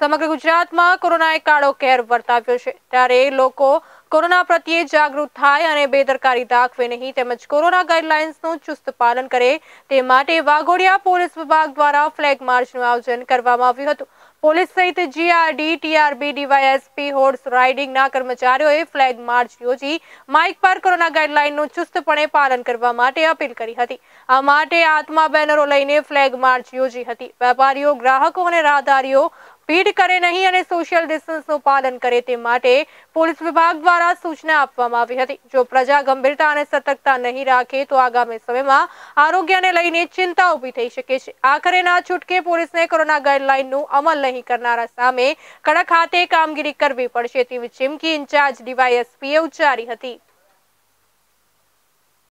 સમગ્ર ગુજરાતમાં કોરોનાએ કાળો કેર વર્તાવ્યો છે ત્યારે લોકો કોરોના પ્રત્યે જાગૃત થાય અને બેદરકારી દાખવે નહીં તેમજ કોરોના ગાઈડલાઇન્સનું ચુસ્ત પાલન કરે તે માટે વાઘોડિયા પોલીસ વિભાગ દ્વારા ફ્લેગ માર્ચનું આયોજન કરવામાં આવ્યું હતું પોલીસ સહિત જીઆરડી ટીઆરબી ડીવાયએસપી હોર્સ રાઇડિંગના કર્મચારીઓએ ફ્લેગ માર્ચ યોજી માઇક પર કોરોના ગાઈડલાઇનનું ચુસ્તપણે પાલન કરવા માટે અપીલ કરી હતી આ માટે આત્મા બેનરો લઈને ફ્લેગ માર્ચ યોજી હતી વેપારીઓ ગ્રાહકો અને રાહદારીઓ ભીડ કરે નહીં અને સોશિયલ ડિસ્ટન્સનું પાલન કરે તે માટે પોલીસ વિભાગ દ્વારા સૂચના આપવામાં આવી હતી જો પ્રજા ગંભીરતા અને સતર્કતા નહીં રાખે તો આગામી સમયમાં આરોગ્યને લઈને ચિંતા ઊભી થઈ શકે છે આખરે ના છૂટકે પોલીસને કોરોના ગાઈડલાઈનનું અમલ નહીં કરનારા સામે કડક હાથે કામગીરી કરવી પડશે તેવી ચીમકી ઇન્ચાર્જ ડીવાયએસપીએ ઉચ્ચારી હતી